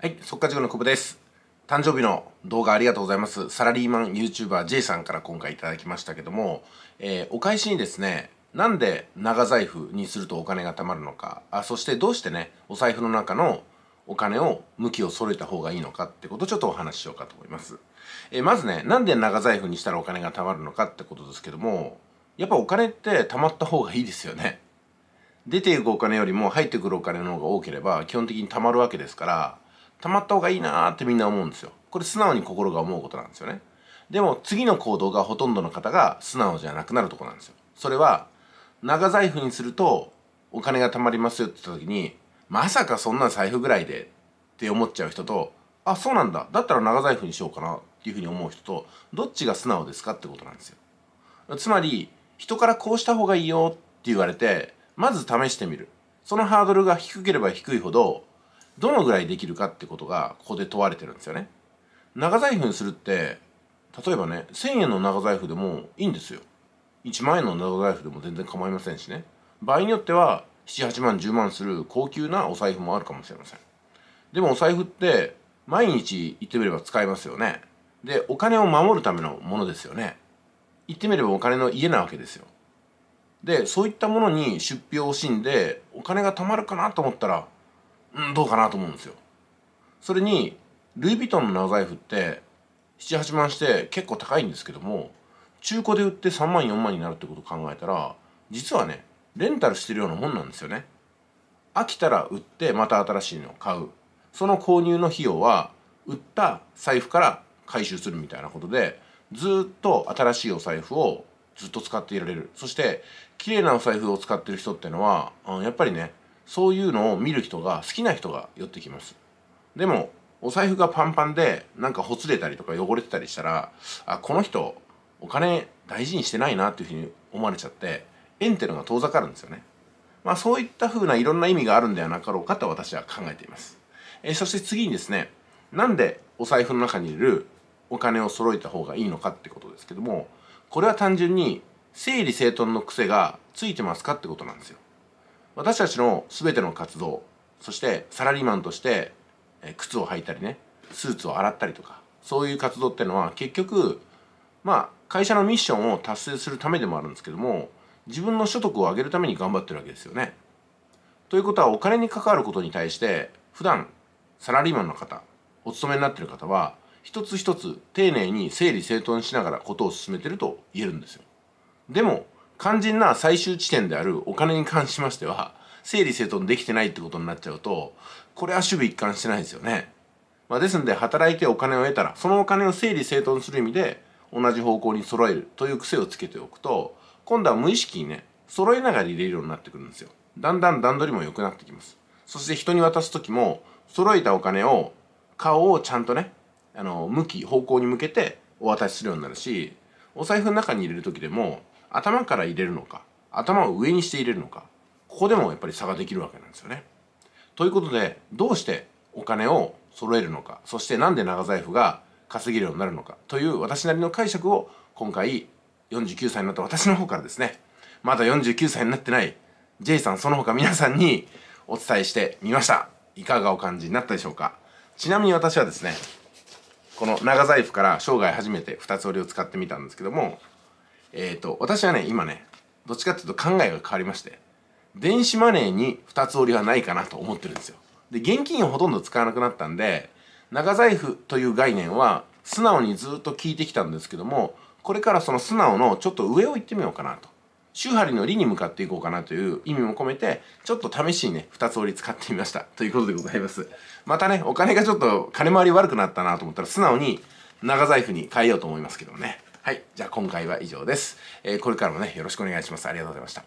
はい、速稼塾の久保です。誕生日の動画ありがとうございます。サラリーマン YouTuber J さんから今回いただきましたけども、えー、お返しにですね、なんで長財布にするとお金が貯まるのか、あそしてどうしてね、お財布の中のお金を向きを揃えた方がいいのかってことをちょっとお話ししようかと思います。えー、まずね、なんで長財布にしたらお金が貯まるのかってことですけども、やっぱお金って貯まった方がいいですよね。出ていくお金よりも入ってくるお金の方が多ければ基本的に貯まるわけですから、溜まった方がいいなーってみんな思うんですよこれ素直に心が思うことなんですよねでも次の行動がほとんどの方が素直じゃなくなるとこなんですよそれは長財布にするとお金が貯まりますよって言った時にまさかそんな財布ぐらいでって思っちゃう人とあそうなんだだったら長財布にしようかなっていうふうに思う人とどっちが素直ですかってことなんですよつまり人からこうした方がいいよって言われてまず試してみるそのハードルが低ければ低いほどどのぐらいできるかってことがここで問われてるんですよね長財布にするって例えばね1000円の長財布でもいいんですよ1万円の長財布でも全然構いませんしね場合によっては78万10万する高級なお財布もあるかもしれませんでもお財布って毎日言ってみれば使えますよねでお金を守るためのものですよね言ってみればお金の家なわけですよでそういったものに出費を惜しんでお金が貯まるかなと思ったらうんどうかなと思うんですよそれにルイ・ヴィトンの長財布って78万して結構高いんですけども中古で売って3万4万になるってことを考えたら実はねレンタルしてるようなもんなんですよね飽きたら売ってまた新しいのを買うその購入の費用は売った財布から回収するみたいなことでずっと新しいお財布をずっと使っていられるそして綺麗なお財布を使ってる人ってのはやっぱりねそういうのを見る人が好きな人が寄ってきますでもお財布がパンパンでなんかほつれたりとか汚れてたりしたらあこの人お金大事にしてないなっていうふうに思われちゃって縁っていうのが遠ざかるんですよねまあそういったふうないろんな意味があるんではなかろうかと私は考えています、えー、そして次にですねなんでお財布の中にいるお金を揃えた方がいいのかってことですけどもこれは単純に整理整頓の癖がついてますかってことなんですよ私たちの全ての活動そしてサラリーマンとして靴を履いたりねスーツを洗ったりとかそういう活動っていうのは結局まあ会社のミッションを達成するためでもあるんですけども自分の所得を上げるために頑張ってるわけですよね。ということはお金に関わることに対して普段サラリーマンの方お勤めになってる方は一つ一つ丁寧に整理整頓しながらことを進めてると言えるんですよ。でも肝心な最終地点であるお金に関しましては整理整頓できてないってことになっちゃうとこれは守備一貫してないですよね。まあ、ですんで働いてお金を得たらそのお金を整理整頓する意味で同じ方向に揃えるという癖をつけておくと今度は無意識にね揃えながら入れるようになってくるんですよ。だんだん段取りも良くなってきます。そして人に渡す時も揃えたお金を顔をちゃんとねあの向き方向に向けてお渡しするようになるしお財布の中に入れる時でも頭から入れるのか頭を上にして入れるのかここでもやっぱり差ができるわけなんですよね。ということでどうしてお金を揃えるのかそしてなんで長財布が稼げるようになるのかという私なりの解釈を今回49歳になった私の方からですねまだ49歳になってない J さんその他皆さんにお伝えしてみましたいかがお感じになったでしょうかちなみに私はですねこの長財布から生涯初めて二つ折りを使ってみたんですけどもえっ、ー、と、私はね、今ね、どっちかっていうと考えが変わりまして、電子マネーに二つ折りはないかなと思ってるんですよ。で、現金をほとんど使わなくなったんで、長財布という概念は素直にずっと聞いてきたんですけども、これからその素直のちょっと上を行ってみようかなと。周波りの理に向かっていこうかなという意味も込めて、ちょっと試しにね、二つ折り使ってみました。ということでございます。またね、お金がちょっと金回り悪くなったなと思ったら、素直に長財布に変えようと思いますけどね。はい。じゃあ今回は以上です。えー、これからもね、よろしくお願いします。ありがとうございました。